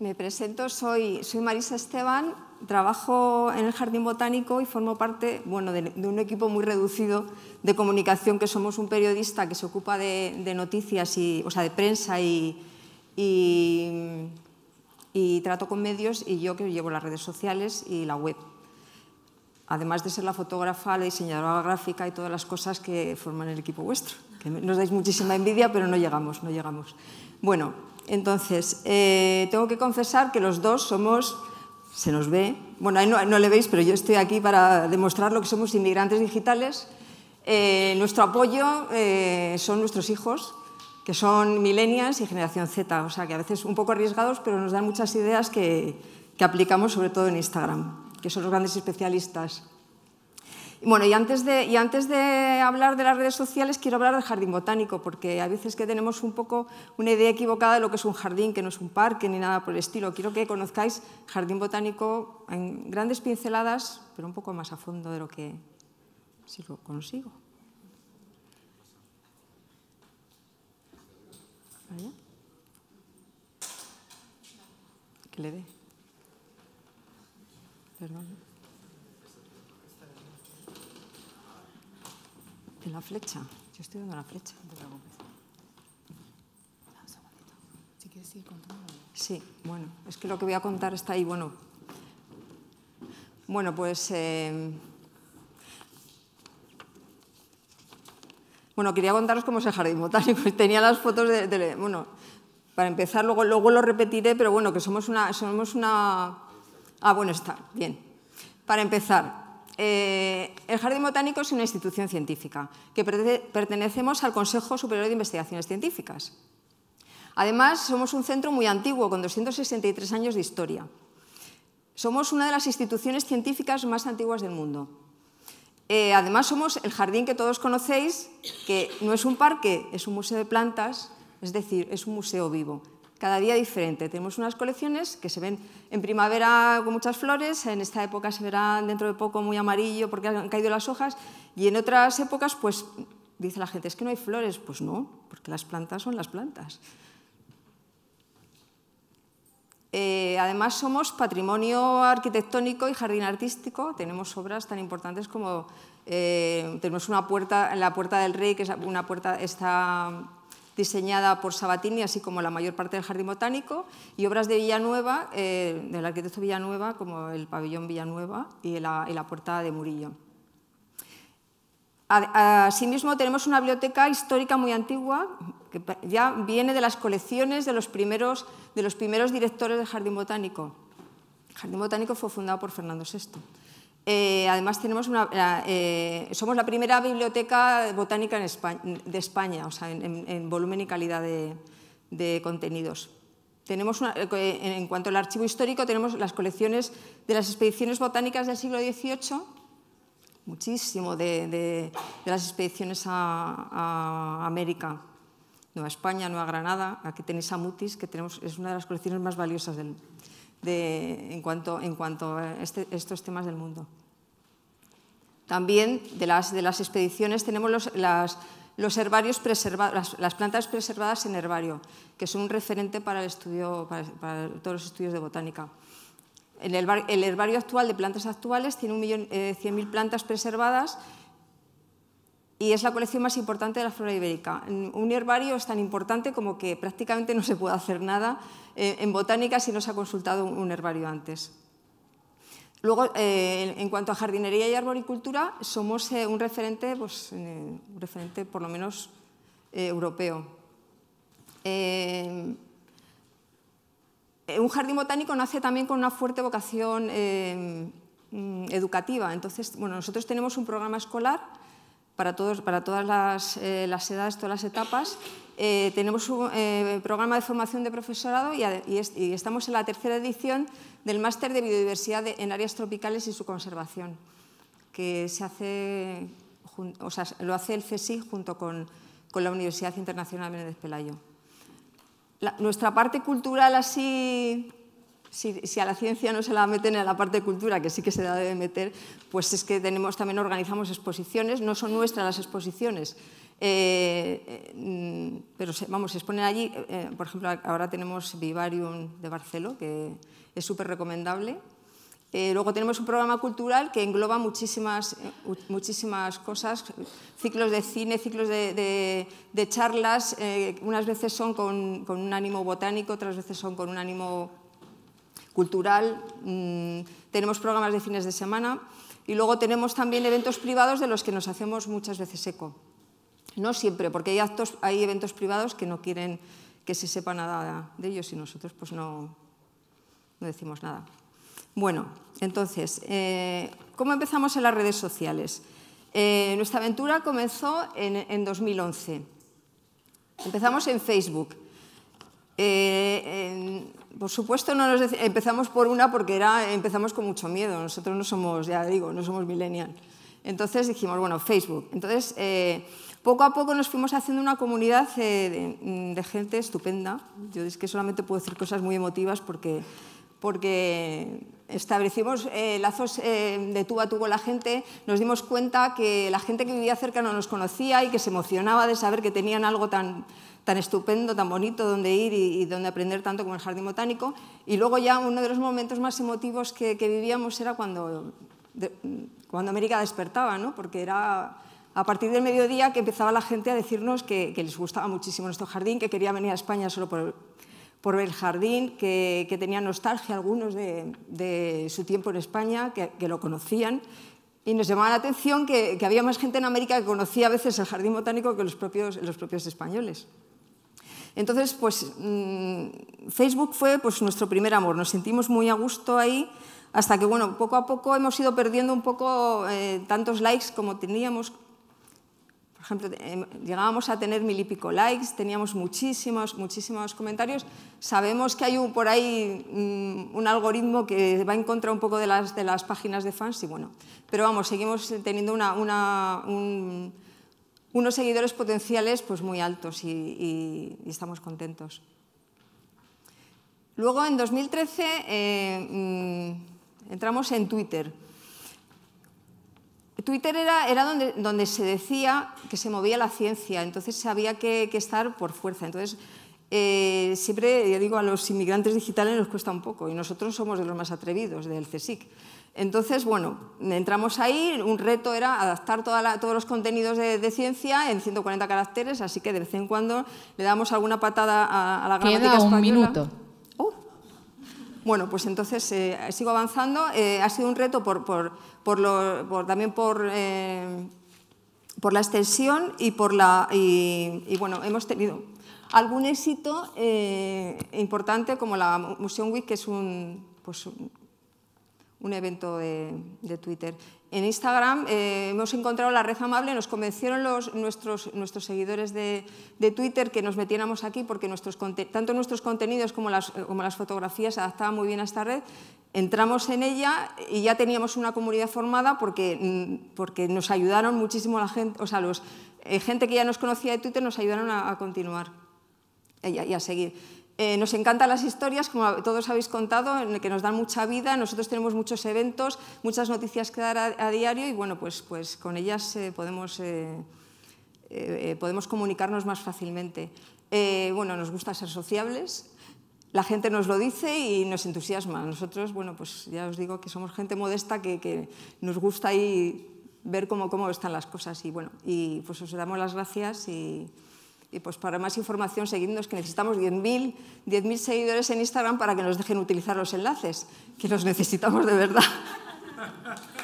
Me presento, soy, soy Marisa Esteban, trabajo en el Jardín Botánico y formo parte bueno, de, un equipo muy reducido de comunicación que somos un periodista que se ocupa de, noticias, y, o sea, de prensa y, y, trato con medios y yo que llevo las redes sociales y la web. Además de ser la fotógrafa, la diseñadora gráfica y todas las cosas que forman el equipo vuestro. Que nos dais muchísima envidia, pero no llegamos, no llegamos. Bueno, entonces, eh, tengo que confesar que los dos somos, se nos ve, bueno, ahí no, le veis, pero yo estoy aquí para demostrar lo que somos inmigrantes digitales. Eh, nuestro apoyo eh, son nuestros hijos, que son millennials y generación Z, o sea que a veces un poco arriesgados, pero nos dan muchas ideas que, que aplicamos sobre todo en Instagram, que son los grandes especialistas. Bueno, y antes, de, y antes de hablar de las redes sociales, quiero hablar del jardín botánico, porque a veces que tenemos un poco una idea equivocada de lo que es un jardín, que no es un parque ni nada por el estilo. Quiero que conozcáis jardín botánico en grandes pinceladas, pero un poco más a fondo de lo que consigo. Que le dé. Perdón. la flecha. Yo estoy dando la flecha, no quieres seguir contando. Sí, bueno, es que lo que voy a contar está ahí. Bueno, bueno pues. Eh, bueno, quería contaros cómo es el jardín botánico. Tenía las fotos de, bueno, para empezar, luego, luego lo repetiré, pero bueno, que somos una, somos una. Ah, bueno, está, bien. Para empezar, eh, el Jardín Botánico es una institución científica que pertenecemos al Consejo Superior de Investigaciones Científicas. Además, somos un centro muy antiguo, con 263 años de historia. Somos una de las instituciones científicas más antiguas del mundo. Eh, además, somos el jardín que todos conocéis, que no es un parque, es un museo de plantas, es decir, es un museo vivo cada día diferente. Tenemos unas colecciones que se ven en primavera con muchas flores, en esta época se verán dentro de poco muy amarillo porque han caído las hojas y en otras épocas pues dice la gente es que no hay flores, pues no, porque las plantas son las plantas. Eh, además somos patrimonio arquitectónico y jardín artístico, tenemos obras tan importantes como eh, tenemos una puerta, en la Puerta del Rey, que es una puerta, está diseñada por Sabatini, así como la mayor parte del jardín botánico, y obras de Villanueva, eh, del arquitecto Villanueva, como el pabellón Villanueva y la, portada puerta de Murillo. Asimismo, tenemos una biblioteca histórica muy antigua, que ya viene de las colecciones de los primeros, de los primeros directores del Jardín Botánico. El Jardín Botánico fue fundado por Fernando VI. Eh, además, tenemos una, eh, somos la primera biblioteca botánica en de España, o en, volumen y calidad de, contenidos. Tenemos eh, en cuanto al archivo histórico, tenemos las colecciones de las expediciones botánicas del siglo XVIII, muchísimo de, las expediciones a, América, Nueva España, Nueva Granada, aquí tenéis a Mutis, que tenemos, es una de las colecciones más valiosas del, en, cuanto, a este, estos temas del mundo. También de las, expediciones tenemos los, las, las, plantas preservadas en herbario, que son un referente para, estudio, para, todos los estudios de botánica. El herbario, actual de plantas actuales tiene 100.000 eh, plantas preservadas y es la colección más importante de la flora ibérica. Un herbario es tan importante como que prácticamente no se puede hacer nada eh, en botánica si no se ha consultado un herbario antes. Luego, eh, en cuanto a jardinería y arboricultura, somos eh, un, referente, pues, un referente, por lo menos europeo. un jardín botánico nace también con una fuerte vocación mm, educativa. Entonces, bueno, nosotros tenemos un programa escolar para, todos, para todas las, eh, edades, todas las etapas. Eh, tenemos un eh, programa de formación de profesorado y, estamos en la tercera edición del Máster de Biodiversidad en Áreas Tropicales y su Conservación, que se hace, lo hace el CSI junto con, la Universidad Internacional Menéndez Pelayo. nuestra parte cultural así si, a la ciencia no se la meten en la parte de cultura, que sí que se la debe meter, pues es que tenemos, también organizamos exposiciones, no son nuestras las exposiciones, eh, eh, mm, pero se, vamos, se exponen allí, eh, por ejemplo, ahora tenemos Vivarium de Barcelo que es súper recomendable. luego tenemos un programa cultural que engloba muchísimas, muchísimas cosas, ciclos de cine, ciclos de, de charlas, unas veces son con, con un ánimo botánico, otras veces son con un ánimo cultural, mm, tenemos programas de fines de semana y luego tenemos también eventos privados de los que nos hacemos muchas veces eco. No siempre, porque hay, actos, hay eventos privados que no quieren que se sepa nada de ellos y nosotros pues no, no decimos nada. Bueno, entonces, eh, ¿cómo empezamos en las redes sociales? Eh, nuestra aventura comenzó en, 2011. Empezamos en Facebook. Eh, en, por supuesto, no nos empezamos por una porque era, empezamos con mucho miedo. Nosotros no somos, ya digo, no somos millennial. Entonces dijimos, bueno, Facebook. Entonces, eh, poco a poco nos fuimos haciendo una comunidad eh, de, gente estupenda. Yo es que solamente puedo decir cosas muy emotivas porque porque establecimos eh, lazos eh, de tú a tú con la gente, nos dimos cuenta que la gente que vivía cerca no nos conocía y que se emocionaba de saber que tenían algo tan, tan estupendo, tan bonito donde ir y, donde aprender tanto como el jardín botánico. Y luego ya uno de los momentos más emotivos que, vivíamos era cuando, cuando América despertaba, ¿no? porque era a partir del mediodía que empezaba la gente a decirnos que, que les gustaba muchísimo nuestro jardín, que quería venir a España solo por, por el jardín, que, tenían nostalgia algunos de, su tiempo en España, que, lo conocían. Y nos llamaba la atención que, había más gente en América que conocía a veces el jardín botánico que los propios, los propios españoles. Entonces, pues mm, Facebook fue pues, nuestro primer amor. Nos sentimos muy a gusto ahí hasta que, bueno, poco a poco hemos ido perdiendo un poco eh, tantos likes como teníamos por ejemplo, em, llegábamos a tener mil y pico likes, teníamos muchísimos, muchísimos comentarios. Sabemos que hay por ahí mm, un algoritmo que va en contra un poco de las, páginas de fans y bueno, pero vamos, seguimos teniendo unos seguidores potenciales pues muy altos y, estamos contentos. Luego, en 2013, eh, mm, entramos en Twitter. Twitter era, donde, se decía que se movía la ciencia, entonces se había que, estar por fuerza. Entonces, eh, siempre, ya digo, a los inmigrantes digitales nos cuesta un poco y nosotros somos de los más atrevidos del CSIC. Entonces, bueno, entramos ahí, un reto era adaptar todos los contenidos de, ciencia en 140 caracteres, así que de vez en cuando le damos alguna patada a, la gramática Queda española. un minuto. Bueno, pues entonces eh, sigo avanzando. Eh, ha sido un reto por, también eh, por, la extensión y por la... Y, bueno, hemos tenido algún éxito importante como la Museum Week, que es un, pues, un un evento de, Twitter. En Instagram eh, hemos encontrado la red amable, nos convencieron los, nuestros, nuestros seguidores de, Twitter que nos metiéramos aquí porque nuestros, tanto nuestros contenidos como las, como las fotografías se adaptaban muy bien a esta red. Entramos en ella y ya teníamos una comunidad formada porque, mm, porque nos ayudaron muchísimo la gente, o sea, los, eh, gente que ya nos conocía de Twitter nos ayudaron a, continuar y a seguir. Eh, nos encantan las historias, como todos habéis contado, que nos dan mucha vida. Nosotros tenemos muchos eventos, muchas noticias que dar a, diario y bueno, pues, pues con ellas eh, podemos, eh, podemos comunicarnos más fácilmente. bueno, nos gusta ser sociables. La gente nos lo dice y nos entusiasma. Nosotros, bueno, pues ya os digo que somos gente modesta que, nos gusta ver cómo, cómo están las cosas. Y bueno, y pues os damos las gracias y, y pues para más información, seguidnos, que necesitamos 10.000 seguidores en Instagram para que nos dejen utilizar los enlaces, que los necesitamos de verdad.